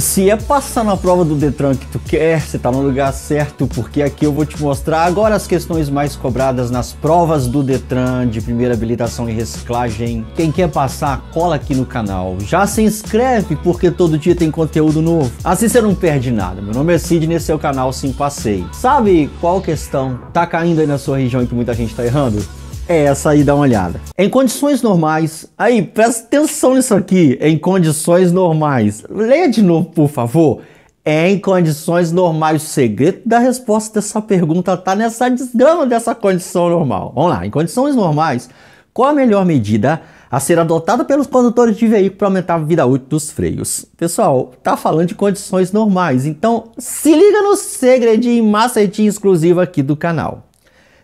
Se é passar na prova do Detran que tu quer, você tá no lugar certo, porque aqui eu vou te mostrar agora as questões mais cobradas nas provas do Detran de primeira habilitação e reciclagem. Quem quer passar, cola aqui no canal. Já se inscreve, porque todo dia tem conteúdo novo. Assim você não perde nada. Meu nome é Sidney, esse é o canal Sim Passei. Sabe qual questão tá caindo aí na sua região e que muita gente tá errando? é essa aí, dá uma olhada. Em condições normais, aí presta atenção nisso aqui, em condições normais. Leia de novo, por favor. É em condições normais, o segredo da resposta dessa pergunta tá nessa desgrama dessa condição normal. Vamos lá, em condições normais, qual a melhor medida a ser adotada pelos condutores de veículo para aumentar a vida útil dos freios? Pessoal, tá falando de condições normais, então se liga no segredinho macetinho exclusivo aqui do canal.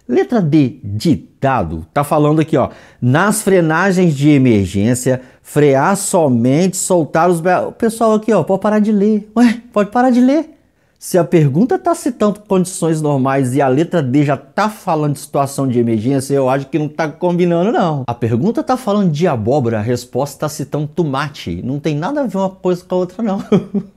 Letra D, ditado, tá falando aqui, ó. Nas frenagens de emergência, frear somente, soltar os O pessoal aqui, ó, pode parar de ler. Ué, pode parar de ler. Se a pergunta tá citando condições normais e a letra D já tá falando de situação de emergência, eu acho que não tá combinando, não. A pergunta tá falando de abóbora, a resposta tá citando tomate. Não tem nada a ver uma coisa com a outra, não.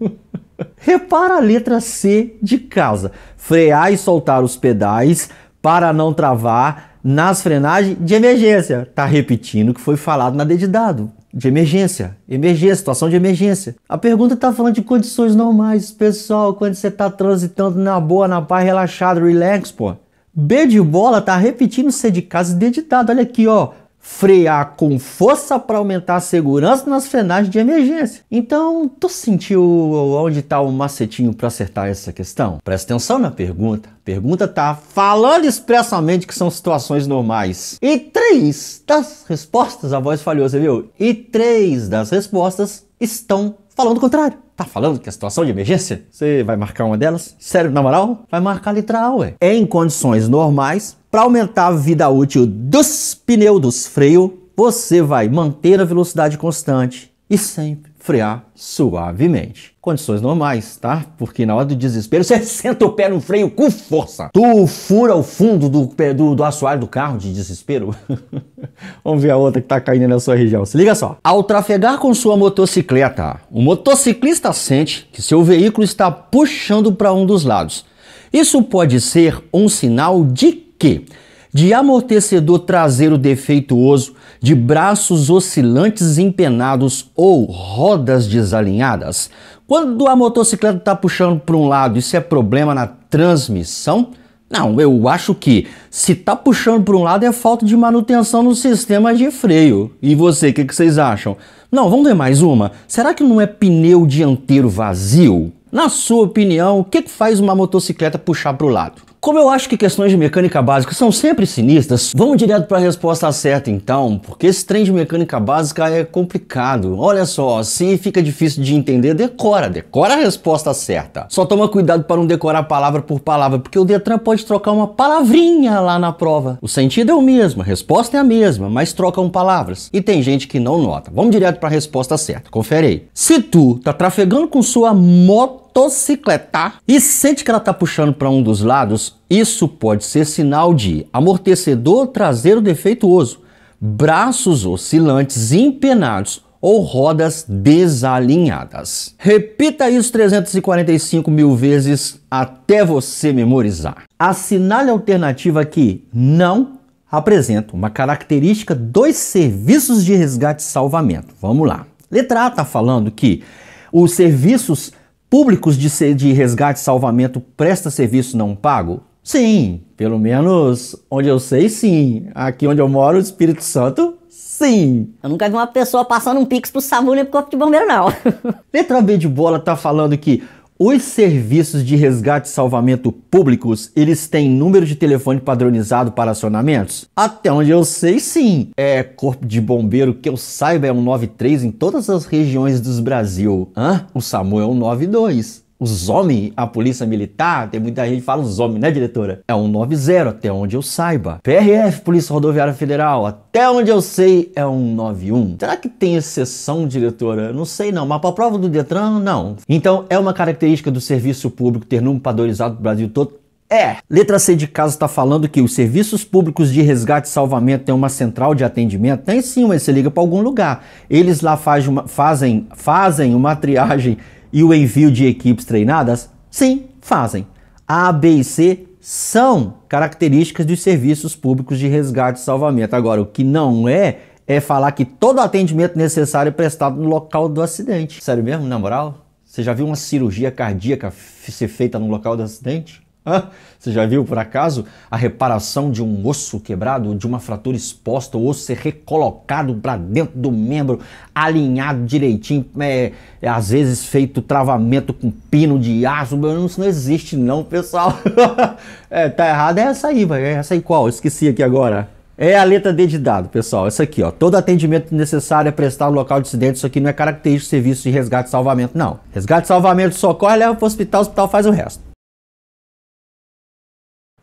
Repara a letra C de casa. Frear e soltar os pedais para não travar nas frenagens de emergência. Tá repetindo o que foi falado na dedidado. De emergência, emergência, situação de emergência. A pergunta tá falando de condições normais, pessoal, quando você tá transitando na boa, na paz, relaxado, relax, pô. B de bola tá repetindo C de casa dedidado. Olha aqui, ó frear com força para aumentar a segurança nas frenagens de emergência. Então, tu sentiu onde está o macetinho para acertar essa questão? Presta atenção na pergunta. A pergunta tá falando expressamente que são situações normais. E três das respostas, a voz falhou, você viu? E três das respostas estão falando o contrário. Tá falando que é situação de emergência? Você vai marcar uma delas? Sério, na moral? Vai marcar a letra A, ué. Em condições normais, para aumentar a vida útil dos pneus dos freios, você vai manter a velocidade constante e sempre frear suavemente. Condições normais, tá? Porque na hora do desespero você senta o pé no freio com força. Tu fura o fundo do, do, do assoalho do carro de desespero. Vamos ver a outra que tá caindo na sua região. Se liga só. Ao trafegar com sua motocicleta, o motociclista sente que seu veículo está puxando para um dos lados. Isso pode ser um sinal de que, De amortecedor traseiro defeituoso, de braços oscilantes empenados ou rodas desalinhadas. Quando a motocicleta está puxando para um lado, isso é problema na transmissão? Não, eu acho que se está puxando para um lado é falta de manutenção no sistema de freio. E você, o que, que vocês acham? Não, vamos ver mais uma. Será que não é pneu dianteiro vazio? Na sua opinião, o que, que faz uma motocicleta puxar para o lado? Como eu acho que questões de mecânica básica são sempre sinistras, vamos direto para a resposta certa então, porque esse trem de mecânica básica é complicado. Olha só, se assim fica difícil de entender, decora, decora a resposta certa. Só toma cuidado para não decorar palavra por palavra, porque o Detran pode trocar uma palavrinha lá na prova. O sentido é o mesmo, a resposta é a mesma, mas trocam palavras. E tem gente que não nota. Vamos direto para a resposta certa. Confere aí. Se tu tá trafegando com sua moto motocicletar e sente que ela está puxando para um dos lados, isso pode ser sinal de amortecedor traseiro defeituoso, braços oscilantes empenados ou rodas desalinhadas. Repita isso 345 mil vezes até você memorizar. Assinale a alternativa que não apresenta uma característica dos serviços de resgate e salvamento. Vamos lá. Letra A está falando que os serviços públicos de, de resgate e salvamento presta serviço não pago? Sim, pelo menos onde eu sei, sim. Aqui onde eu moro, Espírito Santo, sim. Eu nunca vi uma pessoa passando um pix pro SAMU nem pro corpo de bombeiro, não. Letra B de bola tá falando que os serviços de resgate e salvamento públicos, eles têm número de telefone padronizado para acionamentos? Até onde eu sei, sim. É, corpo de bombeiro que eu saiba é 193 em todas as regiões do Brasil. Hã? O SAMU é 192 os homens, a polícia militar, tem muita gente que fala os homens, né, diretora? É 190, até onde eu saiba. PRF, Polícia Rodoviária Federal, até onde eu sei é 191. Será que tem exceção, diretora? Não sei não, mas para a prova do Detran, não. Então, é uma característica do serviço público ter número padronizado no Brasil todo? É. Letra C de casa está falando que os serviços públicos de resgate e salvamento têm uma central de atendimento. Tem sim, mas você liga para algum lugar. Eles lá faz uma, fazem, fazem uma triagem e o envio de equipes treinadas? Sim, fazem. A, B e C são características dos serviços públicos de resgate e salvamento. Agora, o que não é, é falar que todo atendimento necessário é prestado no local do acidente. Sério mesmo, na moral? Você já viu uma cirurgia cardíaca ser feita no local do acidente? Você já viu, por acaso, a reparação de um osso quebrado, de uma fratura exposta, o osso ser recolocado para dentro do membro, alinhado direitinho, é, é, às vezes feito travamento com pino de aço. Isso não existe não, pessoal. é, tá errado, é essa aí, é essa aí qual? Esqueci aqui agora. É a letra D de dado, pessoal. Essa aqui, ó. Todo atendimento necessário é prestar no local de incidente. Isso aqui não é característico de serviço de resgate e salvamento, não. Resgate e salvamento socorre, leva para o hospital, o hospital faz o resto.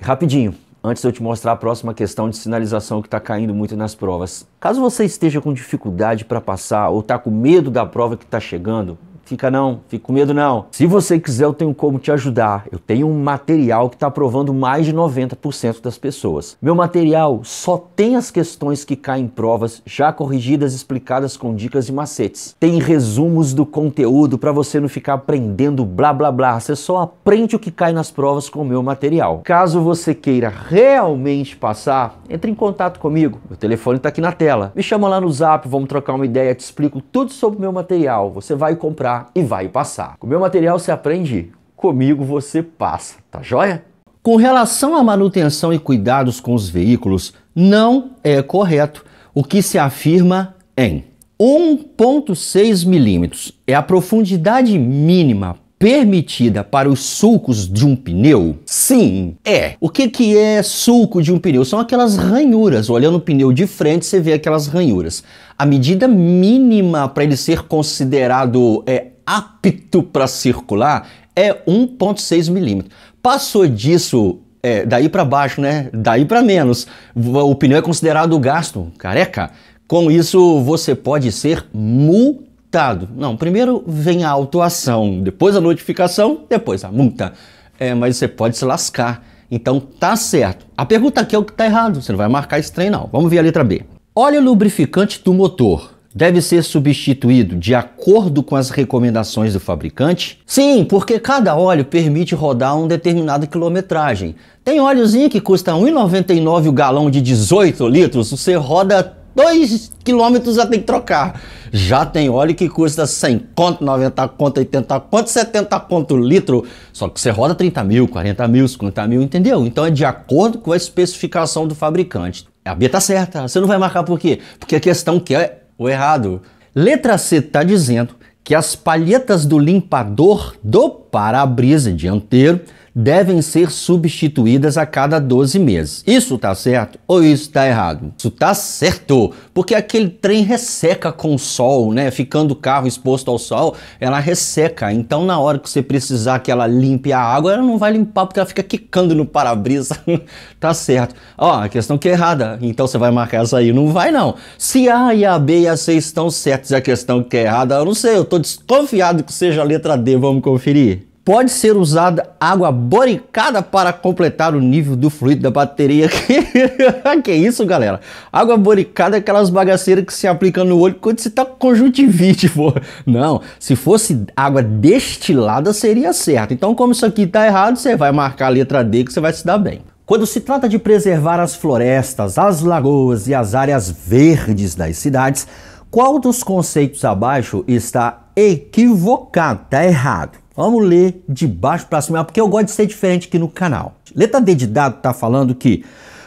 Rapidinho, antes de eu te mostrar a próxima questão de sinalização que está caindo muito nas provas. Caso você esteja com dificuldade para passar ou está com medo da prova que está chegando, fica não, fica com medo não. Se você quiser, eu tenho como te ajudar. Eu tenho um material que está aprovando mais de 90% das pessoas. Meu material só tem as questões que caem em provas já corrigidas, explicadas com dicas e macetes. Tem resumos do conteúdo para você não ficar aprendendo blá blá blá. Você só aprende o que cai nas provas com o meu material. Caso você queira realmente passar, entre em contato comigo. Meu telefone está aqui na tela. Me chama lá no zap, vamos trocar uma ideia, te explico tudo sobre o meu material. Você vai comprar passar e vai passar. Com o meu material você aprende, comigo você passa, tá joia? Com relação à manutenção e cuidados com os veículos, não é correto o que se afirma em 1.6 milímetros é a profundidade mínima permitida para os sulcos de um pneu? Sim, é. O que, que é sulco de um pneu? São aquelas ranhuras. Olhando o pneu de frente, você vê aquelas ranhuras. A medida mínima para ele ser considerado é, apto para circular é 1,6 milímetros. Passou disso, é, daí para baixo, né? Daí para menos. O pneu é considerado gasto. Careca. Com isso, você pode ser multado multado. Não, primeiro vem a autuação, depois a notificação, depois a multa. É, mas você pode se lascar. Então tá certo. A pergunta aqui é o que tá errado. Você não vai marcar esse trem, não. Vamos ver a letra B. Óleo lubrificante do motor deve ser substituído de acordo com as recomendações do fabricante? Sim, porque cada óleo permite rodar uma determinada quilometragem. Tem óleozinho que custa 1,99 o galão de 18 litros, você roda dois quilômetros já tem que trocar. Já tem óleo que custa 100 conto, 90 conto, 80 conto, 70 conto litro. Só que você roda 30 mil, 40 mil, 50 mil, entendeu? Então é de acordo com a especificação do fabricante. A B tá certa, você não vai marcar por quê? Porque a questão que é o errado. Letra C está dizendo que as palhetas do limpador do para-brisa dianteiro devem ser substituídas a cada 12 meses. Isso tá certo ou isso tá errado? Isso tá certo, porque aquele trem resseca com o sol, né? Ficando o carro exposto ao sol, ela resseca. Então na hora que você precisar que ela limpe a água, ela não vai limpar porque ela fica quicando no para-brisa. tá certo. Ó, a questão que é errada. Então você vai marcar essa aí, não vai não. Se A e a B e a C estão certos e a questão que é errada, eu não sei, eu tô desconfiado que seja a letra D. Vamos conferir pode ser usada água boricada para completar o nível do fluido da bateria. que isso, galera? Água boricada é aquelas bagaceiras que se aplicam no olho quando você tá com conjuntivite, pô. Não, se fosse água destilada seria certo. Então, como isso aqui tá errado, você vai marcar a letra D que você vai se dar bem. Quando se trata de preservar as florestas, as lagoas e as áreas verdes das cidades, qual dos conceitos abaixo está equivocado, Está errado? Vamos ler de baixo para cima, porque eu gosto de ser diferente aqui no canal. Letra D de dado está falando que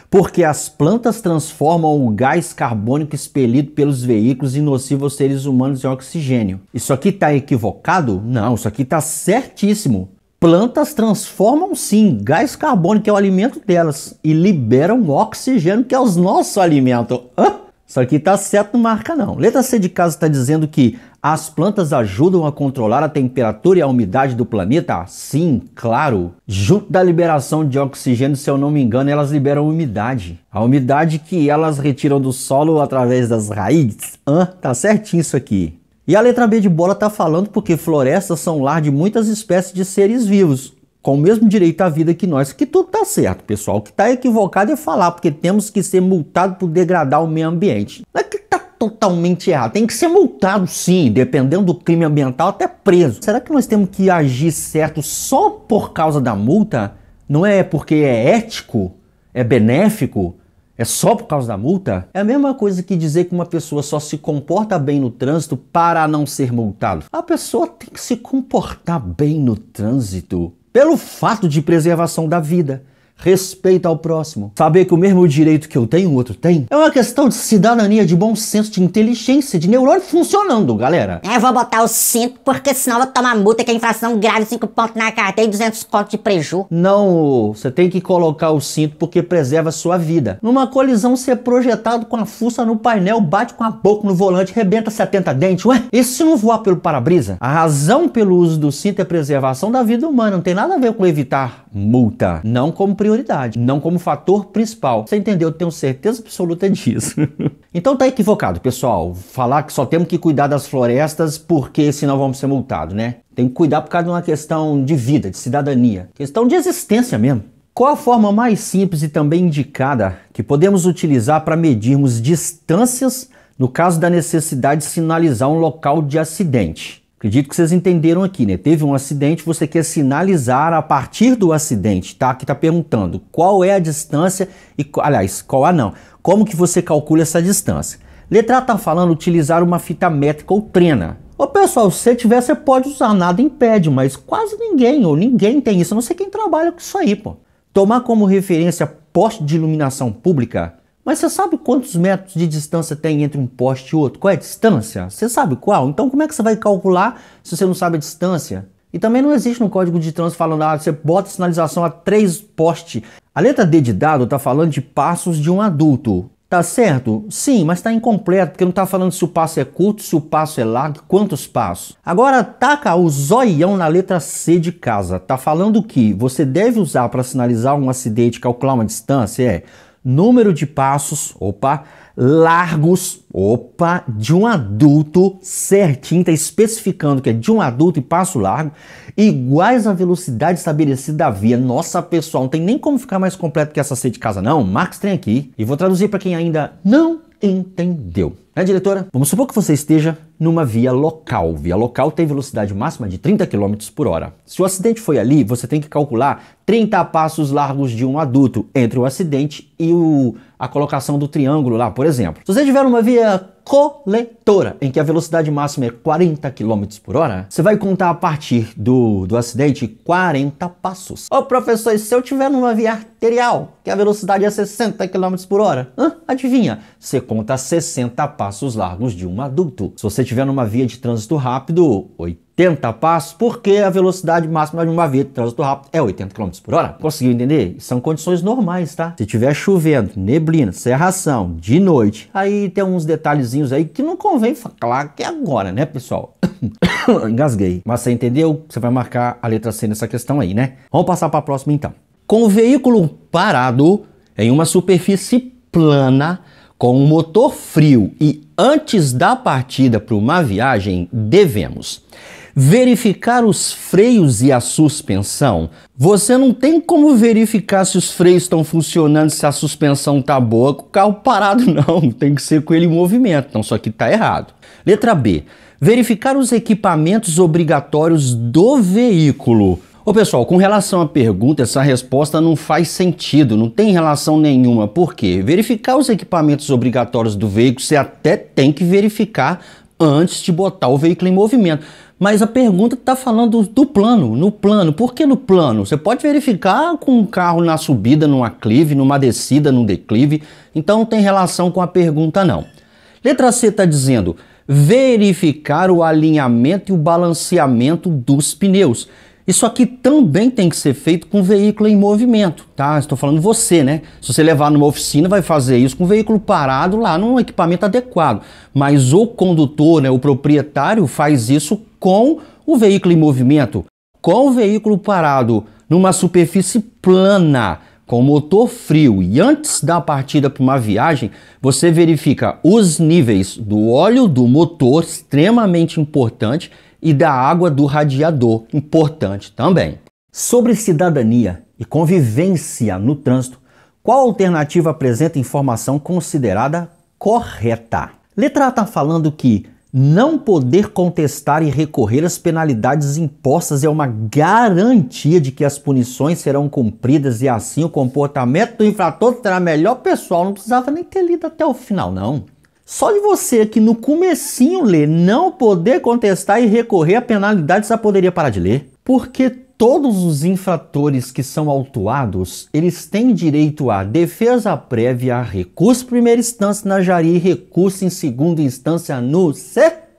porque as plantas transformam o gás carbônico expelido pelos veículos em nocivo aos seres humanos em oxigênio. Isso aqui está equivocado? Não, isso aqui está certíssimo. Plantas transformam sim gás carbônico, que é o alimento delas, e liberam oxigênio, que é o nosso alimento. Hã? Isso aqui está certo, não marca não. Letra C de casa está dizendo que as plantas ajudam a controlar a temperatura e a umidade do planeta? Sim, claro. Junto da liberação de oxigênio, se eu não me engano, elas liberam umidade. A umidade que elas retiram do solo através das raízes. Hã? Tá certinho isso aqui. E a letra B de bola está falando porque florestas são lar de muitas espécies de seres vivos com o mesmo direito à vida que nós, que tudo está certo, pessoal. O que está equivocado é falar, porque temos que ser multados por degradar o meio ambiente. Não é que está totalmente errado. Tem que ser multado, sim, dependendo do crime ambiental, até preso. Será que nós temos que agir certo só por causa da multa? Não é porque é ético? É benéfico? É só por causa da multa? É a mesma coisa que dizer que uma pessoa só se comporta bem no trânsito para não ser multado. A pessoa tem que se comportar bem no trânsito pelo fato de preservação da vida respeito ao próximo. Saber que o mesmo direito que eu tenho, o outro tem, é uma questão de cidadania, de bom senso, de inteligência, de neurônio funcionando, galera. É, vou botar o cinto, porque senão eu vou tomar multa que é infração grave, 5 pontos na carteira e 200 contos de prejuízo. Não, você tem que colocar o cinto porque preserva a sua vida. Numa colisão, ser projetado com a fuça no painel, bate com a boca no volante, rebenta 70 dentes, ué? E se não voar pelo para-brisa? A razão pelo uso do cinto é preservação da vida humana, não tem nada a ver com evitar multa. Não cumprir prioridade, não como fator principal. Você entendeu? tenho certeza absoluta disso. então tá equivocado, pessoal, falar que só temos que cuidar das florestas porque senão vamos ser multados, né? Tem que cuidar por causa de uma questão de vida, de cidadania, questão de existência mesmo. Qual a forma mais simples e também indicada que podemos utilizar para medirmos distâncias no caso da necessidade de sinalizar um local de acidente? Acredito que vocês entenderam aqui, né? Teve um acidente, você quer sinalizar a partir do acidente, tá? Que tá perguntando qual é a distância e, aliás, qual a não. Como que você calcula essa distância? Letra tá falando utilizar uma fita métrica ou trena. Ô pessoal, se você tiver, você pode usar, nada impede, mas quase ninguém ou ninguém tem isso, a não ser quem trabalha com isso aí, pô. Tomar como referência poste de iluminação pública mas você sabe quantos metros de distância tem entre um poste e outro? Qual é a distância? Você sabe qual? Então como é que você vai calcular se você não sabe a distância? E também não existe um código de trânsito falando, ah, você bota sinalização a três postes. A letra D de dado está falando de passos de um adulto. Tá certo? Sim, mas está incompleto, porque não está falando se o passo é curto, se o passo é largo, quantos passos. Agora taca o zoião na letra C de casa. Tá falando que você deve usar para sinalizar um acidente, calcular uma distância, é número de passos, opa, largos, opa, de um adulto certinho, está especificando que é de um adulto e passo largo, iguais à velocidade estabelecida da via. Nossa, pessoal, não tem nem como ficar mais completo que essa C de casa, não. Marx tem aqui. E vou traduzir para quem ainda não entendeu. Né, diretora? Vamos supor que você esteja numa via local. Via local tem velocidade máxima de 30 km por hora. Se o acidente foi ali, você tem que calcular 30 passos largos de um adulto entre o acidente e o, a colocação do triângulo lá, por exemplo. Se você tiver uma via coletora, em que a velocidade máxima é 40 km por hora, você vai contar a partir do, do acidente 40 passos. Ô professor, e se eu tiver numa via arterial? que a velocidade é 60 km por hora. Hã? Adivinha? Você conta 60 passos largos de um adulto. Se você estiver numa via de trânsito rápido, 80 passos, porque a velocidade máxima de uma via de trânsito rápido é 80 km por hora. Conseguiu entender? São condições normais, tá? Se tiver chovendo, neblina, serração, de noite, aí tem uns detalhezinhos aí que não convém falar que é agora, né, pessoal? Engasguei. Mas você entendeu? Você vai marcar a letra C nessa questão aí, né? Vamos passar para a próxima então. Com o veículo parado em uma superfície plana, com o um motor frio e antes da partida para uma viagem, devemos verificar os freios e a suspensão. Você não tem como verificar se os freios estão funcionando, se a suspensão está boa com o carro parado, não. Tem que ser com ele em movimento, então só que está errado. Letra B. Verificar os equipamentos obrigatórios do veículo. Ô pessoal, com relação à pergunta, essa resposta não faz sentido, não tem relação nenhuma. Por quê? Verificar os equipamentos obrigatórios do veículo, você até tem que verificar antes de botar o veículo em movimento. Mas a pergunta está falando do plano, no plano. Por que no plano? Você pode verificar com um carro na subida, num aclive, numa descida, num declive. Então não tem relação com a pergunta, não. Letra C está dizendo verificar o alinhamento e o balanceamento dos pneus. Isso aqui também tem que ser feito com veículo em movimento, tá? Estou falando você, né? Se você levar numa oficina, vai fazer isso com veículo parado lá num equipamento adequado. Mas o condutor, né, o proprietário, faz isso com o veículo em movimento, com o veículo parado numa superfície plana, com motor frio e antes da partida para uma viagem, você verifica os níveis do óleo do motor, extremamente importante, e da água do radiador, importante também. Sobre cidadania e convivência no trânsito, qual alternativa apresenta informação considerada correta? Letra A está falando que não poder contestar e recorrer às penalidades impostas é uma garantia de que as punições serão cumpridas e assim o comportamento do infrator será melhor. Pessoal, não precisava nem ter lido até o final, não. Só de você que no comecinho ler, não poder contestar e recorrer à penalidade, já poderia parar de ler. Porque todos os infratores que são autuados, eles têm direito a defesa prévia, recurso primeira instância na Jari e recurso em segunda instância no CET.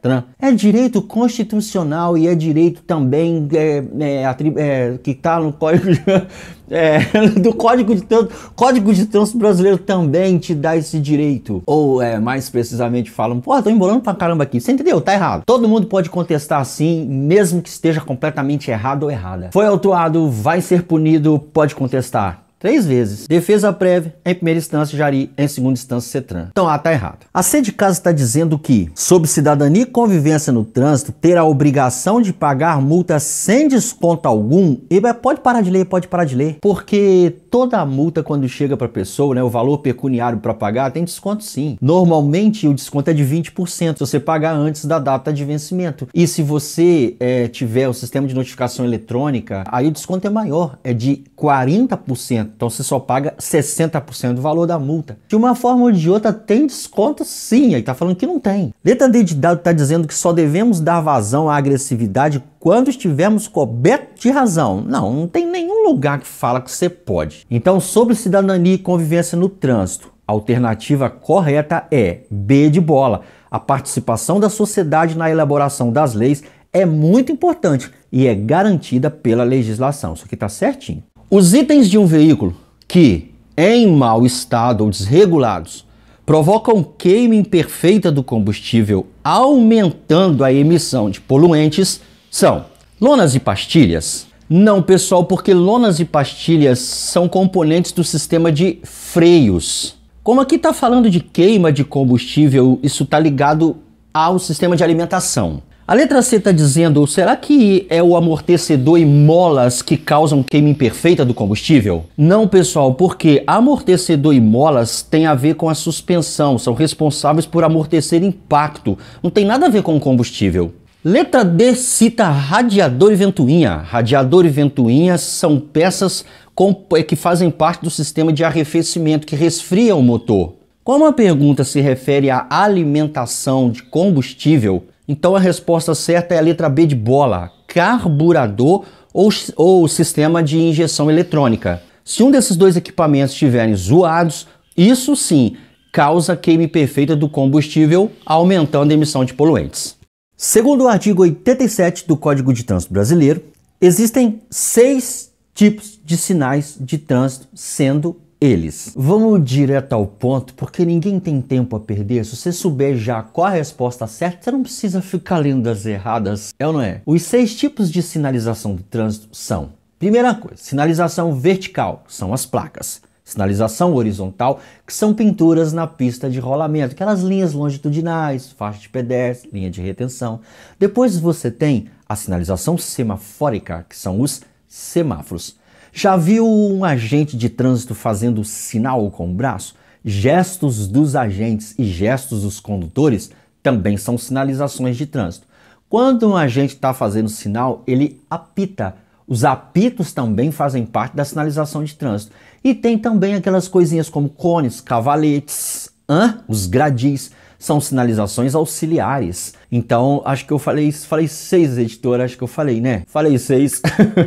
É direito constitucional e é direito também é, é, é que está no código de, é, do código de trânsito. Código de trânsito brasileiro também te dá esse direito. Ou é, mais precisamente falam, pô, tô embolando pra caramba aqui. Você entendeu? Tá errado. Todo mundo pode contestar assim, mesmo que esteja completamente errado ou errada. Foi autuado, vai ser punido, pode contestar três vezes. Defesa prévia, em primeira instância, Jari, em segunda instância, CETRAN. Então, ah, tá errado. A C de casa está dizendo que, sobre cidadania e convivência no trânsito, ter a obrigação de pagar multa sem desconto algum, e pode parar de ler, pode parar de ler, porque toda a multa quando chega para a pessoa, né, o valor pecuniário para pagar, tem desconto sim. Normalmente o desconto é de 20% se você pagar antes da data de vencimento. E se você é, tiver o sistema de notificação eletrônica, aí o desconto é maior, é de 40%. Então você só paga 60% do valor da multa. De uma forma ou de outra, tem desconto sim. Aí tá falando que não tem. Letra D de dado está dizendo que só devemos dar vazão à agressividade quando estivermos cobertos de razão. Não, não tem nenhum lugar que fala que você pode. Então, sobre cidadania e convivência no trânsito, a alternativa correta é B de bola. A participação da sociedade na elaboração das leis é muito importante e é garantida pela legislação. Isso aqui está certinho. Os itens de um veículo que, em mau estado ou desregulados, provocam queima imperfeita do combustível, aumentando a emissão de poluentes, são lonas e pastilhas, não, pessoal, porque lonas e pastilhas são componentes do sistema de freios. Como aqui está falando de queima de combustível, isso está ligado ao sistema de alimentação. A letra C está dizendo, será que é o amortecedor e molas que causam queima imperfeita do combustível? Não, pessoal, porque amortecedor e molas tem a ver com a suspensão, são responsáveis por amortecer impacto, não tem nada a ver com o combustível. Letra D cita radiador e ventoinha. Radiador e ventoinha são peças com, eh, que fazem parte do sistema de arrefecimento que resfria o motor. Como a pergunta se refere à alimentação de combustível, então a resposta certa é a letra B de bola, carburador ou, ou sistema de injeção eletrônica. Se um desses dois equipamentos estiverem zoados, isso sim causa queima perfeita do combustível, aumentando a emissão de poluentes. Segundo o artigo 87 do Código de Trânsito Brasileiro, existem seis tipos de sinais de trânsito, sendo eles. Vamos direto ao ponto, porque ninguém tem tempo a perder. Se você souber já qual a resposta certa, você não precisa ficar lendo as erradas, é ou não é? Os seis tipos de sinalização de trânsito são: primeira coisa, sinalização vertical, são as placas sinalização horizontal, que são pinturas na pista de rolamento, aquelas linhas longitudinais, faixa de pedestre, linha de retenção. Depois você tem a sinalização semafórica, que são os semáforos. Já viu um agente de trânsito fazendo sinal com o braço? Gestos dos agentes e gestos dos condutores também são sinalizações de trânsito. Quando um agente está fazendo sinal, ele apita. Os apitos também fazem parte da sinalização de trânsito. E tem também aquelas coisinhas como cones, cavaletes, hã? os gradis, são sinalizações auxiliares. Então, acho que eu falei falei seis, editor, acho que eu falei, né? Falei seis.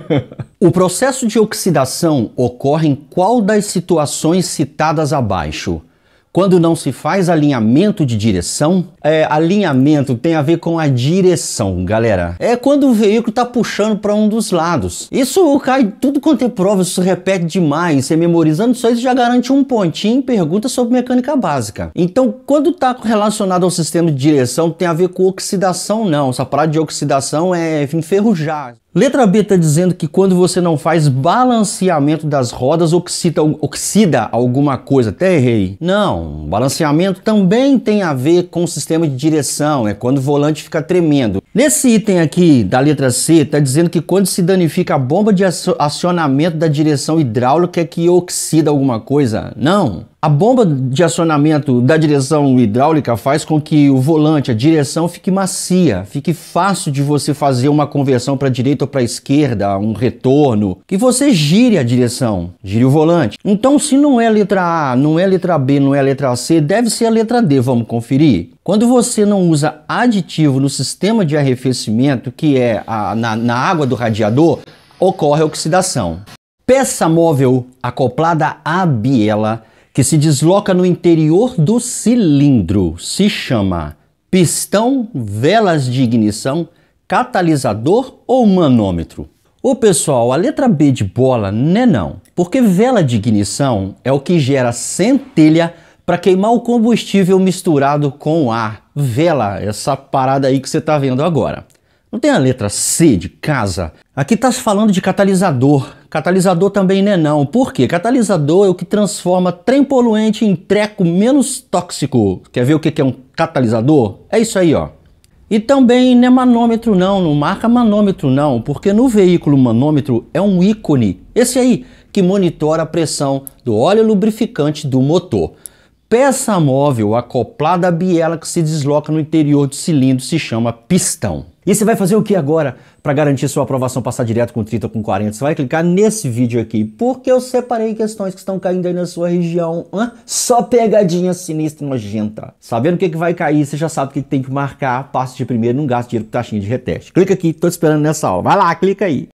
o processo de oxidação ocorre em qual das situações citadas abaixo? Quando não se faz alinhamento de direção, é, alinhamento tem a ver com a direção, galera. É quando o veículo tá puxando para um dos lados. Isso cai tudo quanto é prova, isso repete demais. Você memorizando só isso já garante um pontinho em pergunta sobre mecânica básica. Então, quando tá relacionado ao sistema de direção, tem a ver com oxidação, não. Essa parada de oxidação é enferrujar. Letra B está dizendo que quando você não faz balanceamento das rodas, oxida, oxida alguma coisa. Até errei. Não, balanceamento também tem a ver com o sistema de direção, é quando o volante fica tremendo. Nesse item aqui da letra C, está dizendo que quando se danifica a bomba de acionamento da direção hidráulica é que oxida alguma coisa. Não, a bomba de acionamento da direção hidráulica faz com que o volante, a direção, fique macia, fique fácil de você fazer uma conversão para a direita ou para a esquerda, um retorno, que você gire a direção, gire o volante. Então, se não é letra A, não é letra B, não é letra C, deve ser a letra D, vamos conferir. Quando você não usa aditivo no sistema de arrefecimento, que é a, na, na água do radiador, ocorre a oxidação. Peça móvel acoplada à biela que se desloca no interior do cilindro, se chama pistão, velas de ignição, catalisador ou manômetro. Ô pessoal, a letra B de bola né não, porque vela de ignição é o que gera centelha para queimar o combustível misturado com ar. Vela, essa parada aí que você está vendo agora. Não tem a letra C de casa? Aqui está se falando de catalisador. Catalisador também não é não. Por quê? Catalisador é o que transforma trem poluente em treco menos tóxico. Quer ver o que é um catalisador? É isso aí, ó. E também não é manômetro não, não marca manômetro não, porque no veículo manômetro é um ícone, esse aí, que monitora a pressão do óleo lubrificante do motor. Peça móvel acoplada à biela que se desloca no interior do cilindro se chama pistão. E você vai fazer o que agora para garantir sua aprovação passar direto com 30 com 40? Você vai clicar nesse vídeo aqui, porque eu separei questões que estão caindo aí na sua região. Hã? Só pegadinha sinistra e nojenta. Sabendo o que, que vai cair, você já sabe o que tem que marcar. Passe de primeiro, não gasta dinheiro com taxinha de reteste. Clica aqui, tô te esperando nessa aula. Vai lá, clica aí.